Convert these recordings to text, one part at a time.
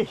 É, é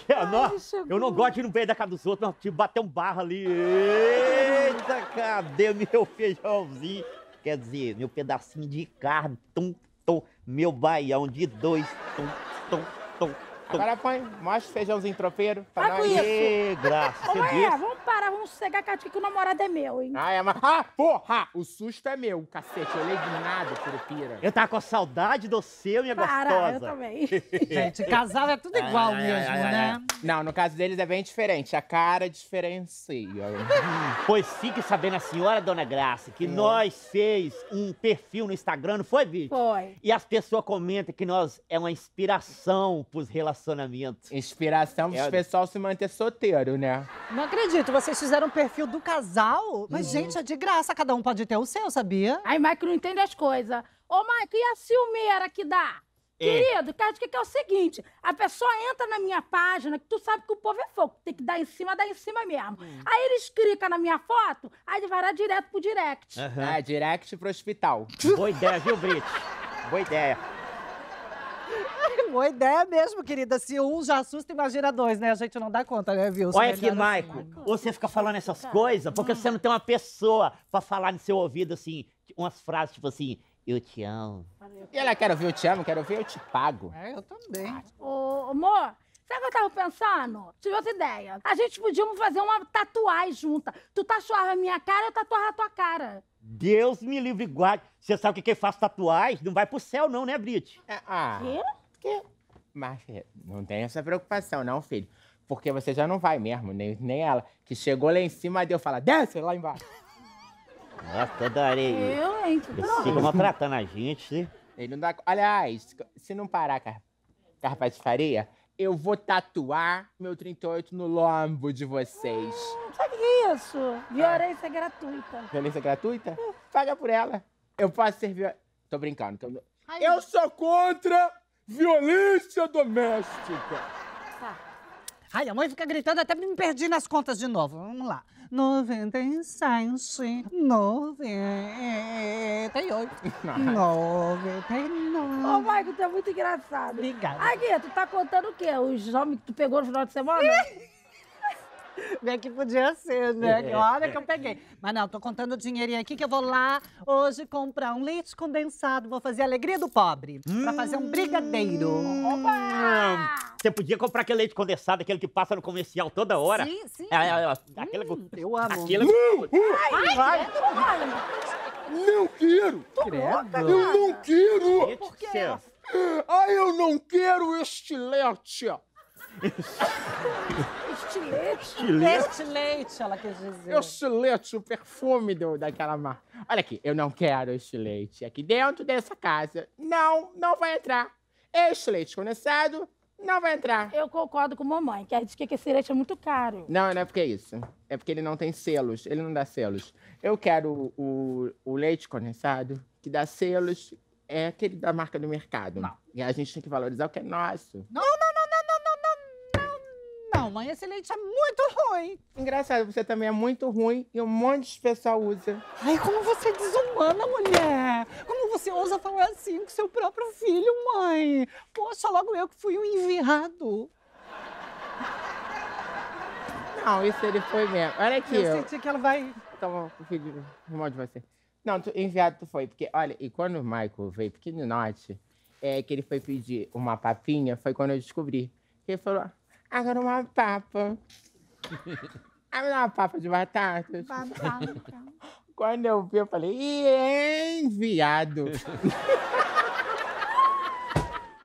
eu não gosto de ir no pé da casa dos outros, nós tive bater um barro ali. Eita, cadê meu feijãozinho? Quer dizer, meu pedacinho de carne, tum, tum, meu baião de dois, tum, tum, tum. Agora põe, mostra feijãozinho tropeiro. Pra Paga nós. isso. Ê, graça. Ô, mãe, vamos parar, vamos sossegar, que o namorado é meu, hein? Ah, é, mas... Ah, porra! O susto é meu, cacete. Eu olhei de nada, Curupira. Eu tava com saudade do seu, minha Para, gostosa. eu também. Gente, casal é tudo igual ai, mesmo, ai, ai, né? Não, no caso deles é bem diferente. A cara diferencia. pois fique sabendo a senhora, dona Graça, que hum. nós fez um perfil no Instagram, não foi, vi Foi. E as pessoas comentam que nós é uma inspiração pros relacionamentos relacionamento. Inspiração pro é, né? pessoal se manter solteiro, né? Não acredito, vocês fizeram o perfil do casal? Mas, uhum. gente, é de graça, cada um pode ter o seu, sabia? Aí, Maicon não entende as coisas. Ô, Maicon, e a ciumeira que dá? É. Querido, cara, o que, é o seguinte? A pessoa entra na minha página, que tu sabe que o povo é fogo, tem que dar em cima, dar em cima mesmo. Hum. Aí eles clicam na minha foto, aí ele vai lá direto pro direct. Uhum. direct pro hospital. Boa ideia, viu, Brit? Boa ideia. Boa ideia mesmo, querida. Se um já assusta, imagina dois, né? A gente não dá conta, né, Wilson? Olha é aqui, Maico. Assim. Você fica falando essas coisas porque você não tem uma pessoa pra falar no seu ouvido, assim, umas frases tipo assim. Eu te amo. E ela quer ouvir eu te amo, quer ouvir eu te pago. É, eu também. Ô, amor, Sabe o que eu tava pensando? Tive outra ideia. A gente podíamos fazer uma tatuagem junta. Tu tatuava a minha cara, eu tatuava a tua cara. Deus me livre, guarde. Você sabe o que quem faz tatuagem não vai pro céu, não, né, Brit? É, ah. Quê? Quê? Mas, é, não tem essa preocupação, não, filho. Porque você já não vai mesmo, nem, nem ela. Que chegou lá em cima, deu fala, desce lá embaixo. Nossa, adorei. Eu, hein? Eles Fica maltratando a gente, né? Ele não dá. Aliás, se não parar com a, com a eu vou tatuar meu 38 no lombo de vocês. Hum, sabe o que é isso? Violência ah. gratuita. Violência gratuita? É. Paga por ela. Eu posso ser Tô brincando. Tô... Ai, eu sou contra violência doméstica. Tá. Ai, a mãe fica gritando, até me perdi nas contas de novo. Vamos lá. 90 90. 38. Ô, 99. Michael, tu é muito engraçado. Obrigado. Aqui, tu tá contando o quê? Os homens que tu pegou no final de semana? Bem né? é. que podia ser, né? Que Olha que eu peguei. Mas não, tô contando o dinheirinho aqui que eu vou lá hoje comprar um leite condensado. Vou fazer a alegria do pobre. Pra fazer um hum. brigadeiro. Opa! Você podia comprar aquele leite condensado, aquele que passa no comercial toda hora. Sim, sim. É, é, é, aquele, hum, Eu amo. aquele... Ai, Ai, vai. Não quero! Credo. Eu não quero! Por quê? Ah, eu não quero estilete! Estilete. Estilete. Estilete, ela quis dizer. Estilete, o perfume do, daquela marca. Olha aqui, eu não quero estilete aqui dentro dessa casa. Não, não vai entrar. É estilete condensado, não vai entrar. Eu concordo com mamãe, que a gente quer que esse leite é muito caro. Não, não é porque é isso. É porque ele não tem selos. Ele não dá selos. Eu quero o, o leite condensado, que dá selos, é aquele da marca do mercado. Não. E a gente tem que valorizar o que é nosso. Não, não, não, não, não, não, não, não, não. Mãe, esse leite é muito ruim engraçado, você também é muito ruim e um monte de pessoal usa. Ai, como você é desumana, mulher! Como você ousa falar assim com seu próprio filho, mãe? Poxa, logo eu que fui um enviado. Não, isso ele foi mesmo. Olha aqui. Eu, senti que ela vai. Toma então, o filho, irmão de você. Não, tu, enviado tu foi, porque, olha, e quando o Michael veio pequeninote, é, que ele foi pedir uma papinha, foi quando eu descobri. Ele falou, ah, agora uma papa. A minha papa de batatas. Batata. Tipo. Quando eu vi, eu falei, enviado.